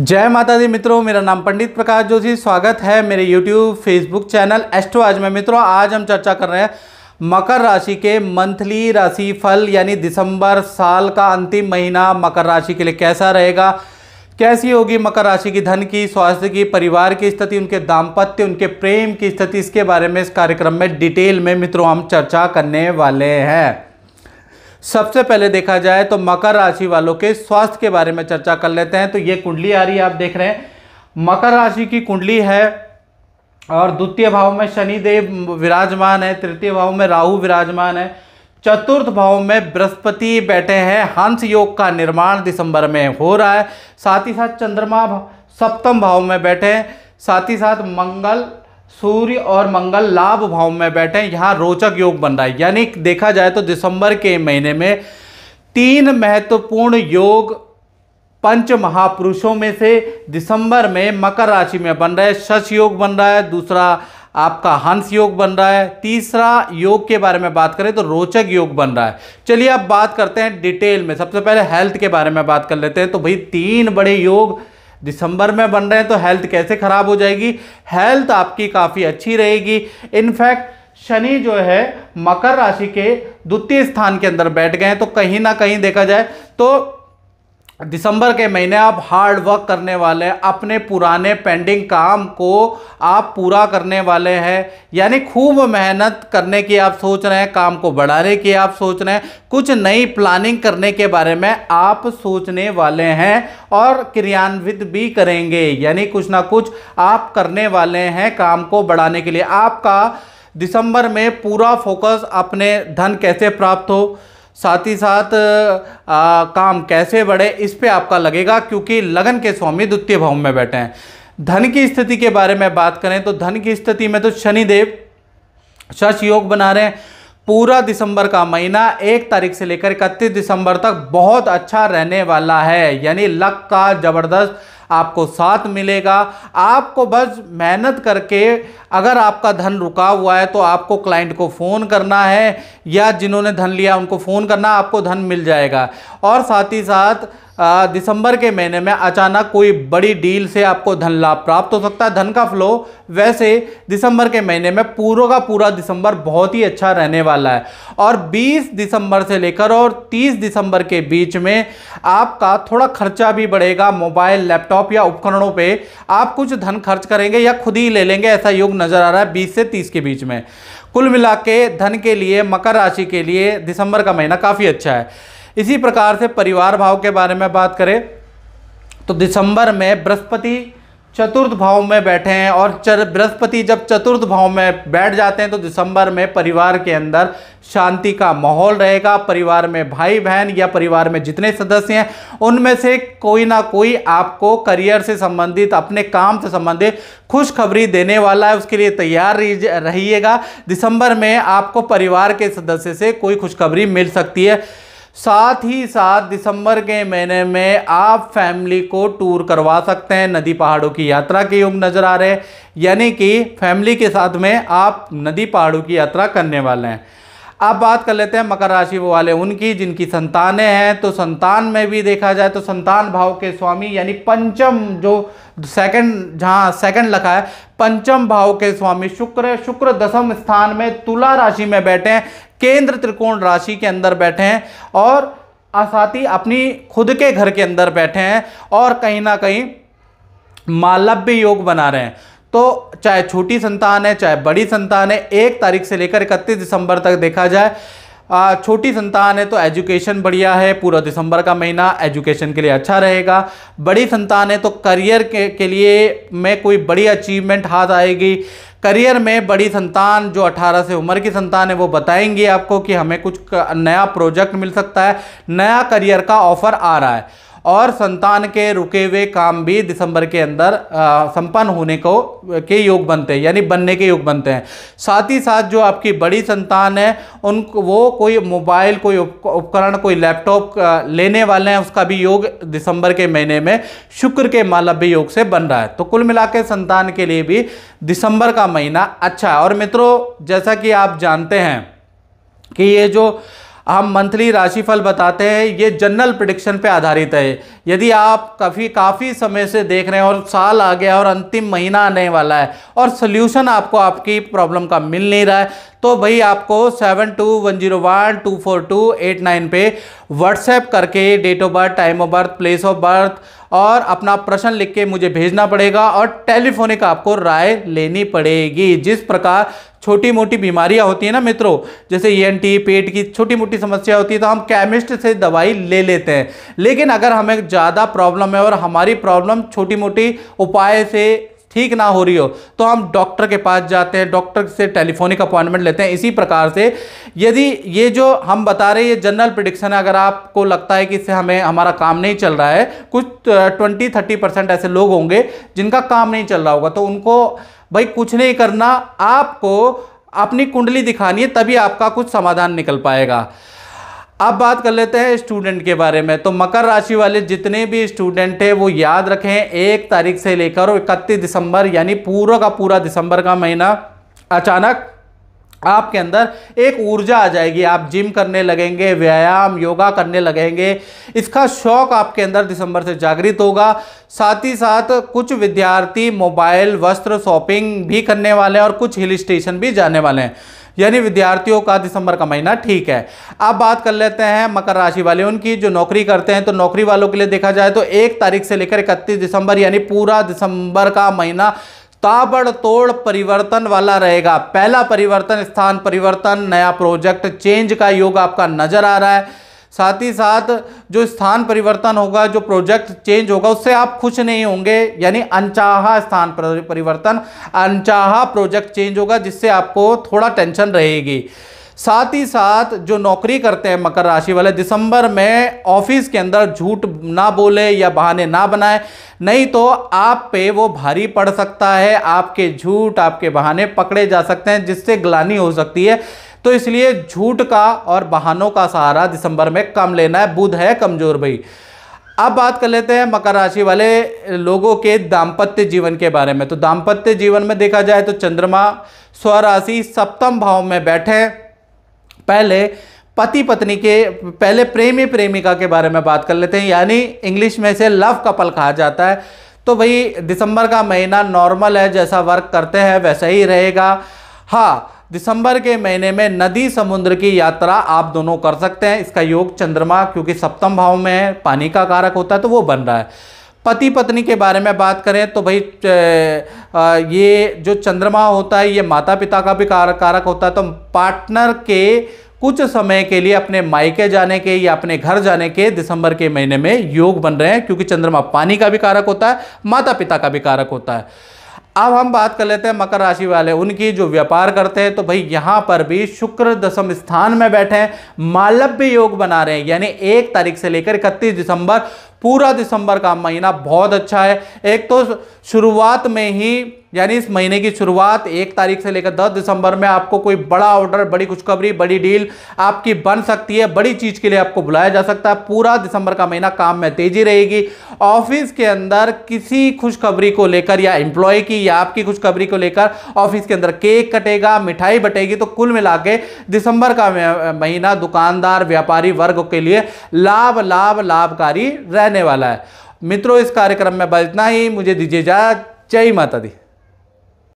जय माता दी मित्रों मेरा नाम पंडित प्रकाश जोशी स्वागत है मेरे YouTube फेसबुक चैनल एस्ट्रो आज में मित्रों आज हम चर्चा कर रहे हैं मकर राशि के मंथली राशि फल यानी दिसंबर साल का अंतिम महीना मकर राशि के लिए कैसा रहेगा कैसी होगी मकर राशि की धन की स्वास्थ्य की परिवार की स्थिति उनके दाम्पत्य उनके प्रेम की स्थिति इसके बारे में इस कार्यक्रम में डिटेल में मित्रों हम चर्चा करने वाले हैं सबसे पहले देखा जाए तो मकर राशि वालों के स्वास्थ्य के बारे में चर्चा कर लेते हैं तो ये कुंडली आ रही है आप देख रहे हैं मकर राशि की कुंडली है और द्वितीय भाव में शनिदेव विराजमान है तृतीय भाव में राहु विराजमान है चतुर्थ भाव में बृहस्पति बैठे हैं हंस योग का निर्माण दिसंबर में हो रहा है साथ ही साथ चंद्रमा सप्तम भाव में बैठे हैं साथ ही साथ मंगल सूर्य और मंगल लाभ भाव में बैठे हैं यहाँ रोचक योग बन रहा है यानी देखा जाए तो दिसंबर के महीने में तीन महत्वपूर्ण योग पंच महापुरुषों में से दिसंबर में मकर राशि में बन रहा है शश योग बन रहा है दूसरा आपका हंस योग बन रहा है तीसरा योग के बारे में बात करें तो रोचक योग बन रहा है चलिए अब बात करते हैं डिटेल में सबसे पहले हेल्थ के बारे में बात कर लेते हैं तो भाई तीन बड़े योग दिसंबर में बन रहे हैं तो हेल्थ कैसे ख़राब हो जाएगी हेल्थ आपकी काफ़ी अच्छी रहेगी इनफैक्ट शनि जो है मकर राशि के द्वितीय स्थान के अंदर बैठ गए हैं तो कहीं ना कहीं देखा जाए तो दिसंबर के महीने आप हार्ड वर्क करने वाले हैं अपने पुराने पेंडिंग काम को आप पूरा करने वाले हैं यानी खूब मेहनत करने की आप सोच रहे हैं काम को बढ़ाने की आप सोच रहे हैं कुछ नई प्लानिंग करने के बारे में आप सोचने वाले हैं और क्रियान्वित भी करेंगे यानी कुछ ना कुछ आप करने वाले हैं काम को बढ़ाने के लिए आपका दिसंबर में पूरा फोकस अपने धन कैसे प्राप्त हो साथ ही साथ आ, काम कैसे बढ़े इस पे आपका लगेगा क्योंकि लगन के स्वामी द्वितीय भाव में बैठे हैं धन की स्थिति के बारे में बात करें तो धन की स्थिति में तो शनिदेव शश योग बना रहे हैं पूरा दिसंबर का महीना एक तारीख से लेकर इकतीस दिसंबर तक बहुत अच्छा रहने वाला है यानी लक का जबरदस्त आपको साथ मिलेगा आपको बस मेहनत करके अगर आपका धन रुका हुआ है तो आपको क्लाइंट को फ़ोन करना है या जिन्होंने धन लिया उनको फ़ोन करना आपको धन मिल जाएगा और साथ ही साथ दिसंबर के महीने में अचानक कोई बड़ी डील से आपको धन लाभ प्राप्त हो सकता है धन का फ्लो वैसे दिसंबर के महीने में पूरा का पूरा दिसंबर बहुत ही अच्छा रहने वाला है और 20 दिसंबर से लेकर और 30 दिसंबर के बीच में आपका थोड़ा खर्चा भी बढ़ेगा मोबाइल लैपटॉप या उपकरणों पे आप कुछ धन खर्च करेंगे या खुद ही ले लेंगे ऐसा योग नज़र आ रहा है बीस से तीस के बीच में कुल मिला के धन के लिए मकर राशि के लिए दिसंबर का महीना काफ़ी अच्छा है इसी प्रकार से परिवार भाव के बारे में बात करें तो दिसंबर में बृहस्पति चतुर्थ भाव में बैठे हैं और बृहस्पति जब चतुर्थ भाव में बैठ जाते हैं तो दिसंबर में परिवार के अंदर शांति का माहौल रहेगा परिवार में भाई बहन या परिवार में जितने सदस्य हैं उनमें से कोई ना कोई आपको करियर से संबंधित अपने काम से संबंधित खुशखबरी देने वाला है उसके लिए तैयार रहिएगा दिसंबर में आपको परिवार के सदस्य से कोई खुशखबरी मिल सकती है साथ ही साथ दिसंबर के महीने में आप फैमिली को टूर करवा सकते हैं नदी पहाड़ों की यात्रा के योग नज़र आ रहे हैं यानी कि फैमिली के साथ में आप नदी पहाड़ों की यात्रा करने वाले हैं अब बात कर लेते हैं मकर राशि वाले उनकी जिनकी संतानें हैं तो संतान में भी देखा जाए तो संतान भाव के स्वामी यानी पंचम जो सेकंड जहाँ सेकंड लिखा है पंचम भाव के स्वामी शुक्र शुक्र दसम स्थान में तुला राशि में बैठे हैं केंद्र त्रिकोण राशि के अंदर बैठे हैं और असाथी अपनी खुद के घर के अंदर बैठे हैं और कहीं ना कहीं मालव्य योग बना रहे हैं तो चाहे छोटी संतान है चाहे बड़ी संतान है एक तारीख से लेकर इकतीस दिसंबर तक देखा जाए छोटी संतान है तो एजुकेशन बढ़िया है पूरा दिसंबर का महीना एजुकेशन के लिए अच्छा रहेगा बड़ी संतान है तो करियर के, के लिए में कोई बड़ी अचीवमेंट हाथ आएगी करियर में बड़ी संतान जो 18 से उम्र की संतान है वो बताएंगी आपको कि हमें कुछ नया प्रोजेक्ट मिल सकता है नया करियर का ऑफर आ रहा है और संतान के रुके हुए काम भी दिसंबर के अंदर संपन्न होने को के योग बनते हैं यानी बनने के योग बनते हैं साथ ही साथ जो आपकी बड़ी संतान है उन वो कोई मोबाइल कोई उपकरण कोई लैपटॉप लेने वाले हैं उसका भी योग दिसंबर के महीने में शुक्र के मालव्य योग से बन रहा है तो कुल मिला संतान के लिए भी दिसंबर का महीना अच्छा है और मित्रों जैसा कि आप जानते हैं कि ये जो हम मंथली राशिफल बताते हैं ये जनरल प्रडिक्शन पे आधारित है यदि आप काफ़ी काफ़ी समय से देख रहे हैं और साल आ गया और अंतिम महीना आने वाला है और सोल्यूशन आपको आपकी प्रॉब्लम का मिल नहीं रहा है तो भाई आपको seven two one zero one two four two eight nine पे व्हाट्सएप करके date of birth time of birth place of birth और अपना प्रश्न लिख के मुझे भेजना पड़ेगा और टेलीफोनिक आपको राय लेनी पड़ेगी जिस प्रकार छोटी मोटी बीमारियां होती हैं ना मित्रों जैसे ई e पेट की छोटी मोटी समस्या होती है तो हम केमिस्ट से दवाई ले लेते हैं लेकिन अगर हमें ज़्यादा प्रॉब्लम है और हमारी प्रॉब्लम छोटी मोटी उपाय से ठीक ना हो रही हो तो हम डॉक्टर के पास जाते हैं डॉक्टर से टेलीफोनिक अपॉइंटमेंट लेते हैं इसी प्रकार से यदि ये जो हम बता रहे हैं ये जनरल प्रिडिक्शन है अगर आपको लगता है कि इससे हमें हमारा काम नहीं चल रहा है कुछ ट्वेंटी थर्टी परसेंट ऐसे लोग होंगे जिनका काम नहीं चल रहा होगा तो उनको भाई कुछ नहीं करना आपको अपनी कुंडली दिखानी है तभी आपका कुछ समाधान निकल पाएगा अब बात कर लेते हैं स्टूडेंट के बारे में तो मकर राशि वाले जितने भी स्टूडेंट हैं वो याद रखें एक तारीख से लेकर और इकतीस दिसंबर यानी पूरा का पूरा दिसंबर का महीना अचानक आपके अंदर एक ऊर्जा आ जाएगी आप जिम करने लगेंगे व्यायाम योगा करने लगेंगे इसका शौक आपके अंदर दिसंबर से जागृत होगा साथ ही साथ कुछ विद्यार्थी मोबाइल वस्त्र शॉपिंग भी करने वाले हैं और कुछ हिल स्टेशन भी जाने वाले हैं यानी विद्यार्थियों का दिसंबर का महीना ठीक है अब बात कर लेते हैं मकर राशि वाले उनकी जो नौकरी करते हैं तो नौकरी वालों के लिए देखा जाए तो एक तारीख से लेकर इकतीस दिसंबर यानी पूरा दिसंबर का महीना ताबड़तोड़ परिवर्तन वाला रहेगा पहला परिवर्तन स्थान परिवर्तन नया प्रोजेक्ट चेंज का योग आपका नजर आ रहा है साथ ही साथ जो स्थान परिवर्तन होगा जो प्रोजेक्ट चेंज होगा उससे आप खुश नहीं होंगे यानी अनचाहा स्थान परिवर्तन अनचाहा प्रोजेक्ट चेंज होगा जिससे आपको थोड़ा टेंशन रहेगी साथ ही साथ जो नौकरी करते हैं मकर राशि वाले दिसंबर में ऑफिस के अंदर झूठ ना बोले या बहाने ना बनाए नहीं तो आप पे वो भारी पड़ सकता है आपके झूठ आपके बहाने पकड़े जा सकते हैं जिससे ग्लानी हो सकती है तो इसलिए झूठ का और बहानों का सहारा दिसंबर में कम लेना है बुध है कमज़ोर भाई अब बात कर लेते हैं मकर राशि वाले लोगों के दाम्पत्य जीवन के बारे में तो दाम्पत्य जीवन में देखा जाए तो चंद्रमा स्वराशि सप्तम भाव में बैठे पहले पति पत्नी के पहले प्रेमी प्रेमिका के बारे में बात कर लेते हैं यानी इंग्लिश में से लव कपल कहा जाता है तो भाई दिसंबर का महीना नॉर्मल है जैसा वर्क करते हैं वैसा ही रहेगा हाँ दिसंबर के महीने में नदी समुद्र की यात्रा आप दोनों कर सकते हैं इसका योग चंद्रमा क्योंकि सप्तम भाव में है पानी का कारक होता है तो वो बन रहा है पति पत्नी के बारे में बात करें तो भाई ये जो चंद्रमा होता है ये माता पिता का भी कारक होता है तो पार्टनर के कुछ समय के लिए अपने मायके जाने के या अपने घर जाने के दिसंबर के महीने में योग बन रहे हैं क्योंकि चंद्रमा पानी का भी कारक होता है माता पिता का भी कारक होता है अब हम बात कर लेते हैं मकर राशि वाले उनकी जो व्यापार करते हैं तो भाई यहाँ पर भी शुक्र दशम स्थान में बैठे हैं मालव्य योग बना रहे हैं यानी एक तारीख से लेकर इकतीस दिसंबर पूरा दिसंबर का महीना बहुत अच्छा है एक तो शुरुआत में ही यानी इस महीने की शुरुआत एक तारीख से लेकर दस दिसंबर में आपको कोई बड़ा ऑर्डर बड़ी खुशखबरी बड़ी डील आपकी बन सकती है बड़ी चीज के लिए आपको बुलाया जा सकता है पूरा दिसंबर का महीना काम में तेजी रहेगी ऑफिस के अंदर किसी खुशखबरी को लेकर या एम्प्लॉय की या आपकी खुशखबरी को लेकर ऑफिस के अंदर केक कटेगा मिठाई बटेगी तो कुल मिला के दिसंबर का महीना दुकानदार व्यापारी वर्ग के लिए लाभ लाभ लाभकारी रहने वाला है मित्रों इस कार्यक्रम में बस इतना ही मुझे दीजिए जाए जय माता दी